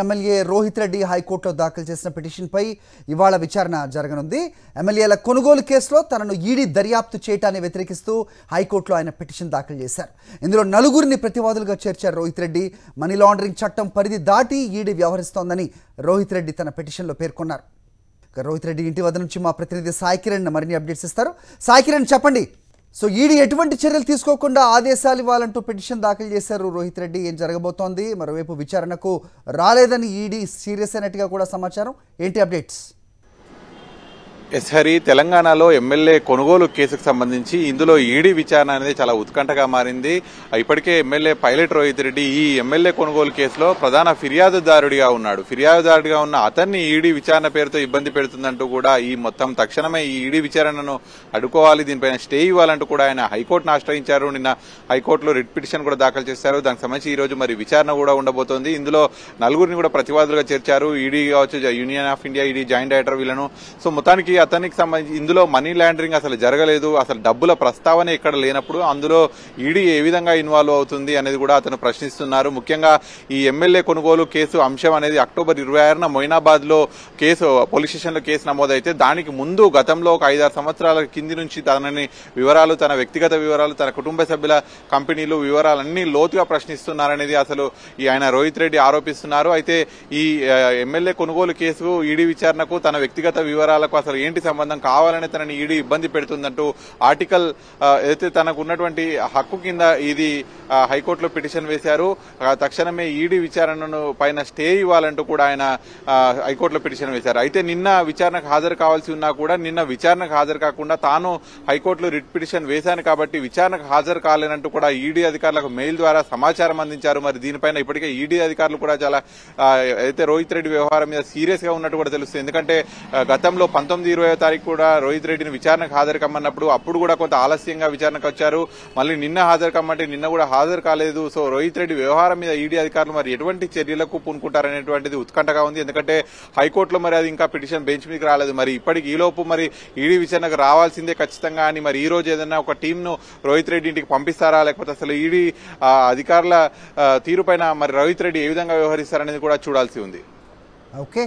MLA Rohit Reddy హైకోర్టులో దాఖలు చేసిన పిటిషన్పై ఇవాళ విచారణ జరగనుంది ఎమ్మెల్యేల కొనుగోలు కేసులో తనను ఈడీ దర్యాప్తు చేయటాన్ని వ్యతిరేకిస్తూ హైకోర్టులో ఆయన పిటిషన్ దాఖలు చేశారు ఇందులో నలుగురిని ప్రతివాదులుగా చేర్చారు రోహిత్ రెడ్డి మనీ లాండరింగ్ చట్టం పరిధి దాటి ఈడీ వ్యవహరిస్తోందని రోహిత్ రెడ్డి తన పిటిషన్లో పేర్కొన్నారు రోహిత్ రెడ్డి ఇంటి వద్ద నుంచి మా ప్రతినిధి సాయి కిరణ్ మరిన్ని అప్డేట్స్ ఇస్తారు సాయి కిరణ్ చెప్పండి సో ఈడీ ఎటువంటి చర్యలు తీసుకోకుండా ఆదేశాలు ఇవ్వాలంటూ పిటిషన్ దాఖలు చేశారు రోహిత్ రెడ్డి ఏం జరగబోతోంది మరోవైపు విచారణకు రాలేదని ఈడీ సీరియస్ అయినట్టుగా కూడా సమాచారం ఏంటి అప్డేట్స్ ఎస్హరి తెలంగాణలో ఎమ్మెల్యే కొనుగోలు కేసుకు సంబంధించి ఇందులో ఈడీ విచారణ అనేది చాలా ఉత్కంఠగా మారింది ఇప్పటికే ఎమ్మెల్యే పైలట్ రోహిత్ రెడ్డి ఈ ఎమ్మెల్యే కొనుగోలు కేసులో ప్రధాన ఫిర్యాదుదారుడిగా ఉన్నాడు ఫిర్యాదుదారుడిగా ఉన్న అతన్ని ఈడీ విచారణ పేరుతో ఇబ్బంది పెడుతుందంటూ కూడా ఈ మొత్తం తక్షణమే ఈ ఈడీ విచారణను అడ్డుకోవాలి దీనిపైన స్టే ఇవ్వాలంటూ కూడా ఆయన హైకోర్టును ఆశ్రయించారు నిన్న హైకోర్టులో రిట్ పిటిషన్ కూడా దాఖలు చేశారు దానికి సంబంధించి ఈ రోజు మరి విచారణ కూడా ఉండబోతోంది ఇందులో నలుగురిని కూడా ప్రతివాదులుగా చేర్చారు ఈడీ కావచ్చు Union of India ED joint director వీళ్ళను సో మొత్తానికి అతనికి సంబంధించి ఇందులో మనీ లాండరింగ్ అసలు జరగలేదు అసలు డబ్బుల ప్రస్తావన ఇక్కడ లేనప్పుడు అందులో ఈడీ ఏ విధంగా ఇన్వాల్వ్ అవుతుంది అనేది కూడా అతను ప్రశ్నిస్తున్నారు ముఖ్యంగా ఈ ఎమ్మెల్యే కొనుగోలు కేసు అంశం అనేది అక్టోబర్ ఇరవై ఆరున లో కేసు పోలీస్ స్టేషన్లో కేసు నమోదైతే దానికి ముందు గతంలో ఒక ఐదారు సంవత్సరాల కింది నుంచి తనని వివరాలు తన వ్యక్తిగత వివరాలు తన కుటుంబ సభ్యుల కంపెనీలు వివరాలన్నీ లోతుగా ప్రశ్నిస్తున్నారనేది అసలు ఈ ఆయన రోహిత్ రెడ్డి ఆరోపిస్తున్నారు అయితే ఈ ఎమ్మెల్యే కొనుగోలు కేసు ఈడీ విచారణకు తన వ్యక్తిగత వివరాలకు అసలు ఏం ఏంటి సంబంధం కావాలని తనని ఈడీ ఇబ్బంది పెడుతుందంటూ ఆర్టికల్ అయితే తనకు ఉన్నటువంటి హక్కు కింద ఇది హైకోర్టులో పిటిషన్ వేశారు తక్షణమే ఈడీ విచారణను పైన స్టే ఇవ్వాలంటూ కూడా ఆయన హైకోర్టులో పిటిషన్ వేశారు అయితే నిన్న విచారణకు హాజరు కావాల్సి ఉన్నా కూడా నిన్న విచారణకు హాజరు కాకుండా తాను హైకోర్టులో రిట్ పిటిషన్ వేశాను కాబట్టి విచారణకు హాజరు కాలేనంటూ కూడా ఈడీ అధికారులకు మెయిల్ ద్వారా సమాచారం అందించారు మరి దీనిపైన ఇప్పటికే ఈడీ అధికారులు కూడా చాలా అయితే రోహిత్ రెడ్డి వ్యవహారం మీద సీరియస్ గా ఉన్నట్టు కూడా తెలుస్తుంది ఎందుకంటే గతంలో పంతొమ్మిది ఇరవై తారీఖు కూడా రోహిత్ రెడ్డిని విచారణకు హాజరు కమ్మన్నప్పుడు అప్పుడు కూడా కొంత ఆలస్యంగా విచారణకు వచ్చారు మళ్ళీ నిన్న హాజరు కమ్మంటే నిన్న కూడా హాజరు కాలేదు సో రోహిత్ రెడ్డి వ్యవహారం మీద ఈడీ అధికారులు మరి ఎటువంటి చర్యలకు పూనుకుంటారనేటువంటిది ఉత్కంఠగా ఉంది ఎందుకంటే హైకోర్టులో మరి అది ఇంకా పిటిషన్ బెంచ్ మీదకి రాలేదు మరి ఇప్పటికి ఈలోపు మరి ఈడీ విచారణకు రావాల్సిందే ఖచ్చితంగా అని మరి ఈ రోజు ఏదైనా ఒక టీంను రోహిత్ రెడ్డి ఇంటికి పంపిస్తారా లేకపోతే అసలు ఈడీ అధికారుల తీరుపైన మరి రోహిత్ రెడ్డి ఏ విధంగా వ్యవహరిస్తారనేది కూడా చూడాల్సి ఉంది okay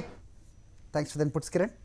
thanks for the puts Kiran